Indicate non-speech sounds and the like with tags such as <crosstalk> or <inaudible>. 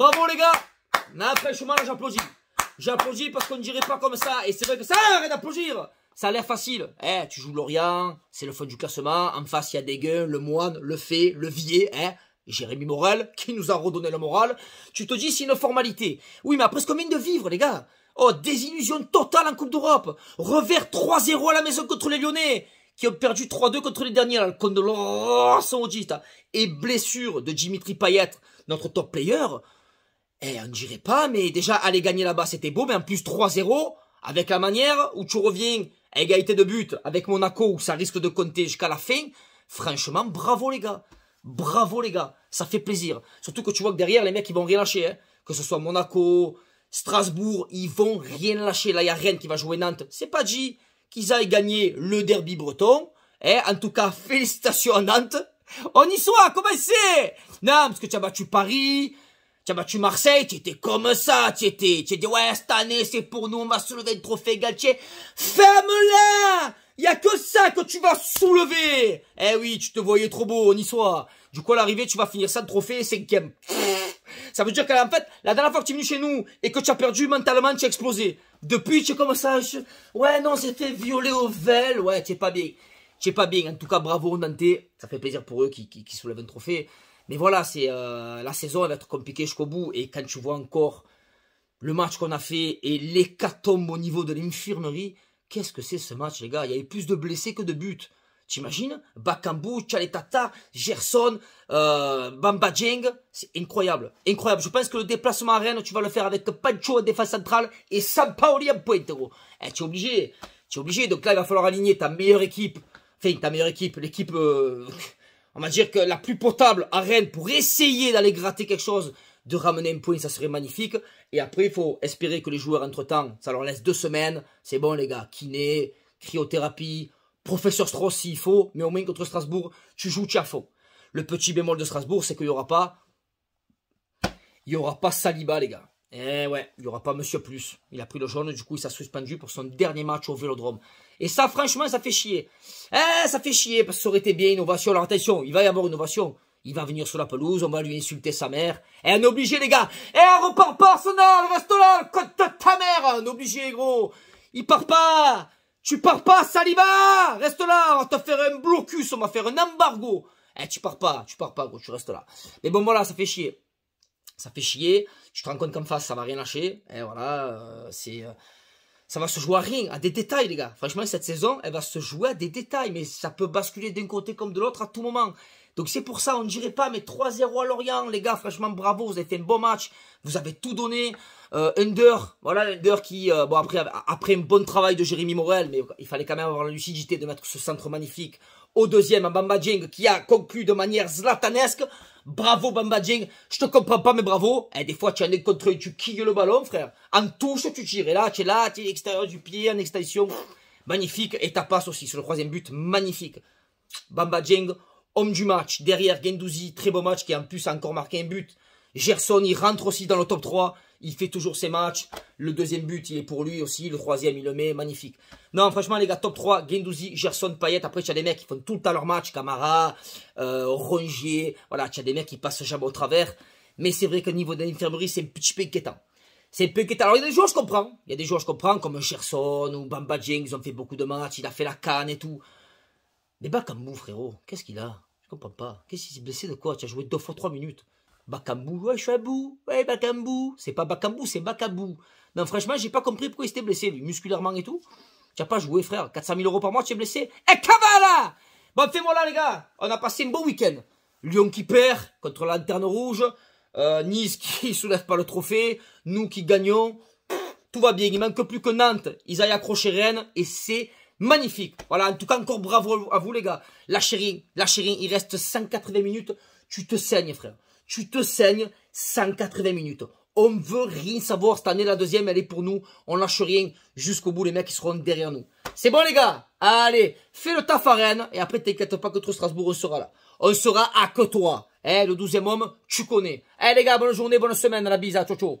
Bravo les gars après Franchement, j'applaudis. J'applaudis parce qu'on ne dirait pas comme ça. Et c'est vrai que ça arrête d'applaudir ça a l'air facile. Eh, tu joues l'Orient, c'est le fond du classement. En face, il y a des gueux, le moine, le fée, le vieil, Eh, Jérémy Morel, qui nous a redonné le moral. Tu te dis, c'est une formalité. Oui, mais après ce qu'on de vivre, les gars. Oh, désillusion totale en Coupe d'Europe. Revers 3-0 à la maison contre les Lyonnais, qui ont perdu 3-2 contre les derniers, là, de Condolor saoudite. Oh, Et blessure de Dimitri Payet, notre top player. Eh, on dirait pas, mais déjà, aller gagner là-bas, c'était beau, mais en plus 3-0, avec la manière où tu reviens à égalité de but avec Monaco, où ça risque de compter jusqu'à la fin, franchement, bravo les gars. Bravo les gars, ça fait plaisir. Surtout que tu vois que derrière, les mecs, ils vont rien lâcher. Hein. Que ce soit Monaco, Strasbourg, ils vont rien lâcher. Là, il y a Rennes qui va jouer Nantes. C'est pas dit qu'ils aillent gagner le derby breton. Eh, en tout cas, félicitations à Nantes. On y soit, commencez Non, parce que tu as battu Paris, bah, tu as battu Marseille, tu étais comme ça, tu étais, tu dit ouais, cette année, c'est pour nous, on va soulever le trophée Galtier. Ferme-la! Y a que ça que tu vas soulever! Eh oui, tu te voyais trop beau, on y soit. Du coup, à l'arrivée, tu vas finir ça de trophée, cinquième. Ça veut dire qu'en fait, la dernière fois que tu es venu chez nous et que tu as perdu mentalement, tu as explosé. Depuis, tu es comme ça, ouais, non, c'était violé au vel, ouais, tu pas bien. Tu pas bien, en tout cas, bravo, Nantais. Ça fait plaisir pour eux qui, qui, qui soulèvent un trophée. Mais voilà, c'est euh, la saison va être compliquée jusqu'au bout. Et quand tu vois encore le match qu'on a fait et l'hécatombe au niveau de l'infirmerie, qu'est-ce que c'est ce match, les gars Il y avait plus de blessés que de buts. T'imagines Bakambu, Chaletata, Gerson, euh, Bamba Jeng. C'est incroyable. Incroyable. Je pense que le déplacement à Rennes, tu vas le faire avec Pancho en défense centrale et Sampaoli en pointe, eh, gros. tu es obligé. Tu es obligé. Donc là, il va falloir aligner ta meilleure équipe. Enfin, ta meilleure équipe. L'équipe... Euh, on va dire que la plus potable à Rennes pour essayer d'aller gratter quelque chose, de ramener un point, ça serait magnifique. Et après, il faut espérer que les joueurs, entre-temps, ça leur laisse deux semaines. C'est bon, les gars, kiné, cryothérapie, professeur Strauss s'il faut, mais au moins contre Strasbourg, tu joues, tu as faux. Le petit bémol de Strasbourg, c'est qu'il n'y aura pas... Il n'y aura pas Saliba, les gars. Eh ouais, il n'y aura pas Monsieur Plus. Il a pris le jaune, du coup, il s'est suspendu pour son dernier match au Vélodrome. Et ça, franchement, ça fait chier. Eh, ça fait chier, parce que ça aurait été bien innovation. Alors attention, il va y avoir innovation. Il va venir sur la pelouse, on va lui insulter sa mère. Eh on est obligé, les gars. Eh, repart pas, Arsenal, reste là, côte ta mère. On obligé, gros. Il part pas. Tu pars pas, Saliba. Reste là, on va te faire un blocus, on va faire un embargo. Eh, tu pars pas, tu pars pas, gros, tu restes là. Mais bon, voilà, ça fait chier ça fait chier, tu te rends compte qu'en face, ça va rien lâcher, et voilà, euh, c'est... Euh, ça va se jouer à rien, à des détails, les gars. Franchement, cette saison, elle va se jouer à des détails, mais ça peut basculer d'un côté comme de l'autre à tout moment. Donc c'est pour ça, on ne dirait pas, mais 3-0 à Lorient, les gars, franchement, bravo, vous avez fait un bon match, vous avez tout donné. Ender. Euh, Under, voilà, Under qui, bon, après, après un bon travail de Jérémy Morel, mais il fallait quand même avoir la lucidité de mettre ce centre magnifique au deuxième, à Bamba Jeng, qui a conclu de manière zlatanesque. Bravo Bamba Jing, Je te comprends pas, mais bravo. Eh, des fois, tu en es contre, tu quilles le ballon, frère. En touche, tu tires. Et là, tu es là, tu es l'extérieur du pied, en extension. Magnifique. Et ta passe aussi sur le troisième but. Magnifique. Bamba homme du match. Derrière Gendouzi, très beau match qui en plus a encore marqué un but. Gerson, il rentre aussi dans le top 3 il fait toujours ses matchs. Le deuxième but, il est pour lui aussi. Le troisième, il le met, magnifique. Non, franchement, les gars, top 3, Gendouzi, Gerson, Payet. Après, tu as des mecs qui font tout le temps leur match. Camara, euh, Voilà, tu as des mecs qui passent jamais au travers. Mais c'est vrai qu'au niveau de l'infirmerie, c'est un petit peu inquiétant. C'est un peu inquiétant. Alors, il y a des joueurs, je comprends. Il y a des joueurs, je comprends, comme Gerson ou Bamba Jing, Ils ont fait beaucoup de matchs. Il a fait la canne et tout. Mais bah, comme frérot, qu'est-ce qu'il a je comprends pas. Qu'est-ce qu'il s'est blessé de quoi Tu as joué deux fois trois minutes. Bakambou, ouais, bout. ouais, Bakambou. C'est pas Bakambou, c'est Bakabou. Non, franchement, j'ai pas compris pourquoi il s'était blessé, lui, musculairement et tout. Tu pas joué, frère. 400 000 euros par mois, tu es blessé. Et eh, Kavala Bon, fais-moi là, les gars. On a passé un beau week-end. Lyon qui perd contre la Lanterne Rouge. Euh, nice qui <laughs> soulève pas le trophée. Nous qui gagnons. Tout va bien. Il manque plus que Nantes. Ils aillent accrocher Rennes. Et c'est magnifique. Voilà, en tout cas, encore bravo à vous, les gars. La chérie La chérie Il reste 180 minutes. Tu te saignes, frère tu te saignes 180 minutes. On ne veut rien savoir cette année, la deuxième, elle est pour nous. On lâche rien jusqu'au bout, les mecs, ils seront derrière nous. C'est bon, les gars Allez, fais le taf à Rennes, et après, t'inquiète pas que trop Strasbourg, on sera là. On sera à que toi. Eh, le douzième homme, tu connais. Eh, les gars, bonne journée, bonne semaine, la bise, à ciao, ciao.